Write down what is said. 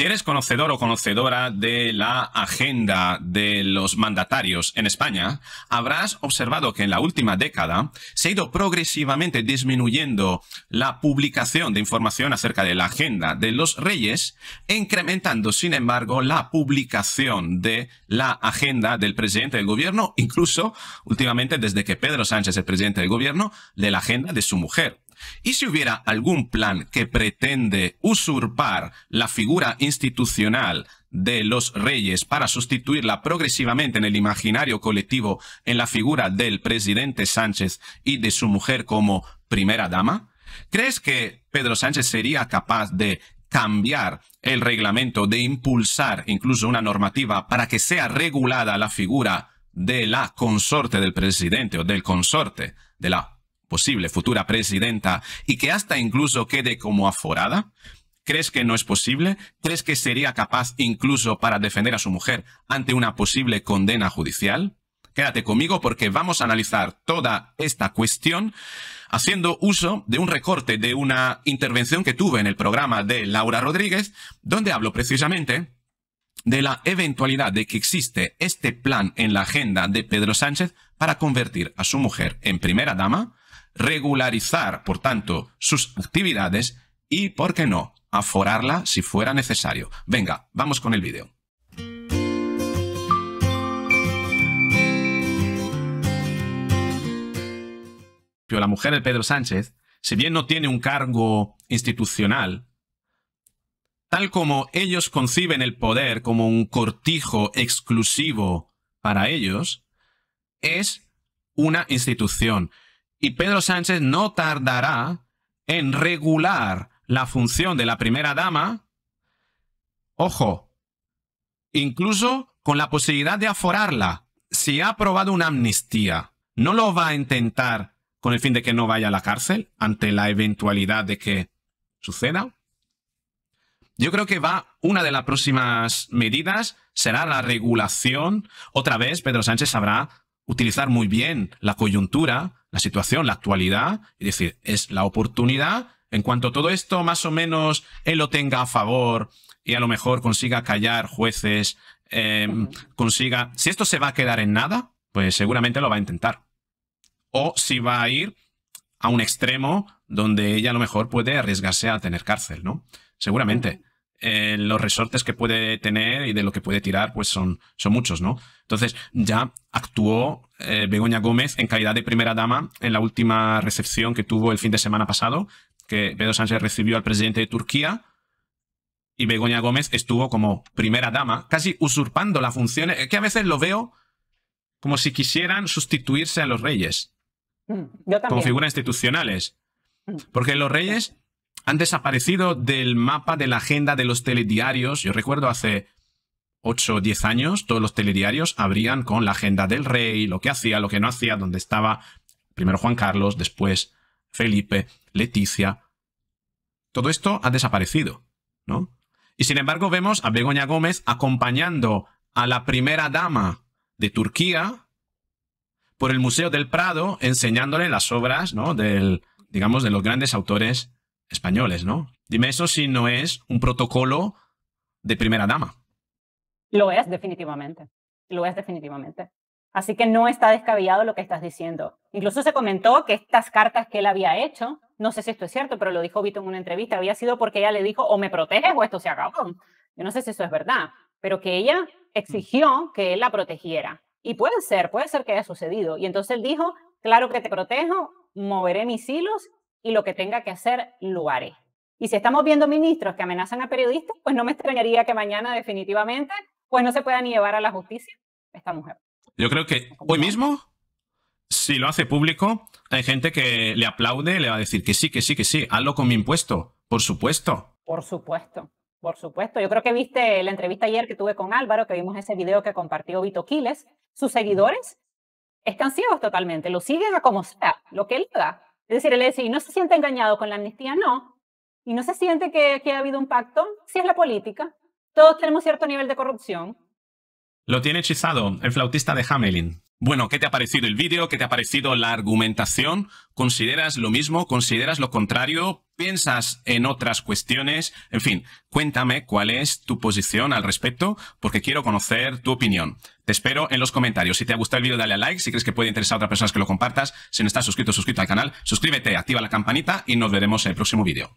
Si eres conocedor o conocedora de la agenda de los mandatarios en España, habrás observado que en la última década se ha ido progresivamente disminuyendo la publicación de información acerca de la agenda de los reyes, incrementando sin embargo la publicación de la agenda del presidente del gobierno, incluso últimamente desde que Pedro Sánchez es presidente del gobierno, de la agenda de su mujer. Y si hubiera algún plan que pretende usurpar la figura institucional de los reyes para sustituirla progresivamente en el imaginario colectivo en la figura del presidente Sánchez y de su mujer como primera dama? ¿Crees que Pedro Sánchez sería capaz de cambiar el reglamento, de impulsar incluso una normativa para que sea regulada la figura de la consorte del presidente o del consorte de la posible futura presidenta y que hasta incluso quede como aforada? ¿Crees que no es posible? ¿Crees que sería capaz incluso para defender a su mujer ante una posible condena judicial? Quédate conmigo porque vamos a analizar toda esta cuestión haciendo uso de un recorte de una intervención que tuve en el programa de Laura Rodríguez, donde hablo precisamente de la eventualidad de que existe este plan en la agenda de Pedro Sánchez para convertir a su mujer en primera dama, regularizar, por tanto, sus actividades y, ¿por qué no?, aforarla si fuera necesario. Venga, vamos con el vídeo. La mujer de Pedro Sánchez, si bien no tiene un cargo institucional, tal como ellos conciben el poder como un cortijo exclusivo para ellos, es una institución y Pedro Sánchez no tardará en regular la función de la primera dama, ojo, incluso con la posibilidad de aforarla, si ha aprobado una amnistía. No lo va a intentar con el fin de que no vaya a la cárcel ante la eventualidad de que suceda. Yo creo que va, una de las próximas medidas será la regulación. Otra vez, Pedro Sánchez sabrá utilizar muy bien la coyuntura la situación, la actualidad, es decir, es la oportunidad. En cuanto todo esto más o menos él lo tenga a favor y a lo mejor consiga callar jueces, em, consiga... Si esto se va a quedar en nada, pues seguramente lo va a intentar. O si va a ir a un extremo donde ella a lo mejor puede arriesgarse a tener cárcel, ¿no? Seguramente. Eh, los resortes que puede tener y de lo que puede tirar, pues son, son muchos, ¿no? Entonces, ya actuó eh, Begoña Gómez en calidad de primera dama en la última recepción que tuvo el fin de semana pasado, que Pedro Sánchez recibió al presidente de Turquía, y Begoña Gómez estuvo como primera dama, casi usurpando la función, que a veces lo veo como si quisieran sustituirse a los reyes. Mm, como figuras institucionales. Mm. Porque los reyes han desaparecido del mapa de la agenda de los telediarios. Yo recuerdo hace 8 o 10 años, todos los telediarios abrían con la agenda del rey, lo que hacía, lo que no hacía, donde estaba primero Juan Carlos, después Felipe, Leticia. Todo esto ha desaparecido, ¿no? Y sin embargo vemos a Begoña Gómez acompañando a la primera dama de Turquía por el Museo del Prado, enseñándole las obras, ¿no? Del, digamos, de los grandes autores españoles, ¿no? Dime eso si no es un protocolo de primera dama. Lo es definitivamente, lo es definitivamente. Así que no está descabellado lo que estás diciendo. Incluso se comentó que estas cartas que él había hecho, no sé si esto es cierto, pero lo dijo Vito en una entrevista, había sido porque ella le dijo o me proteges o esto se acabó. Yo no sé si eso es verdad, pero que ella exigió que él la protegiera. Y puede ser, puede ser que haya sucedido. Y entonces él dijo, claro que te protejo, moveré mis hilos y lo que tenga que hacer lo haré. Y si estamos viendo ministros que amenazan a periodistas, pues no me extrañaría que mañana definitivamente pues no se pueda ni llevar a la justicia esta mujer. Yo creo que hoy mismo, si lo hace público, hay gente que le aplaude, le va a decir que sí, que sí, que sí, hazlo con mi impuesto, por supuesto. Por supuesto, por supuesto. Yo creo que viste la entrevista ayer que tuve con Álvaro, que vimos ese video que compartió Vito Quiles. Sus seguidores están ciegos totalmente, lo siguen a como sea, lo que él da. Es decir, dice, y no se siente engañado con la amnistía, no. Y no se siente que, que ha habido un pacto, si es la política. Todos tenemos cierto nivel de corrupción, lo tiene hechizado el flautista de Hamelin. Bueno, ¿qué te ha parecido el vídeo? ¿Qué te ha parecido la argumentación? ¿Consideras lo mismo? ¿Consideras lo contrario? ¿Piensas en otras cuestiones? En fin, cuéntame cuál es tu posición al respecto, porque quiero conocer tu opinión. Te espero en los comentarios. Si te ha gustado el vídeo, dale a like. Si crees que puede interesar a otras personas que lo compartas, si no estás suscrito, suscríbete al canal, suscríbete, activa la campanita y nos veremos en el próximo vídeo.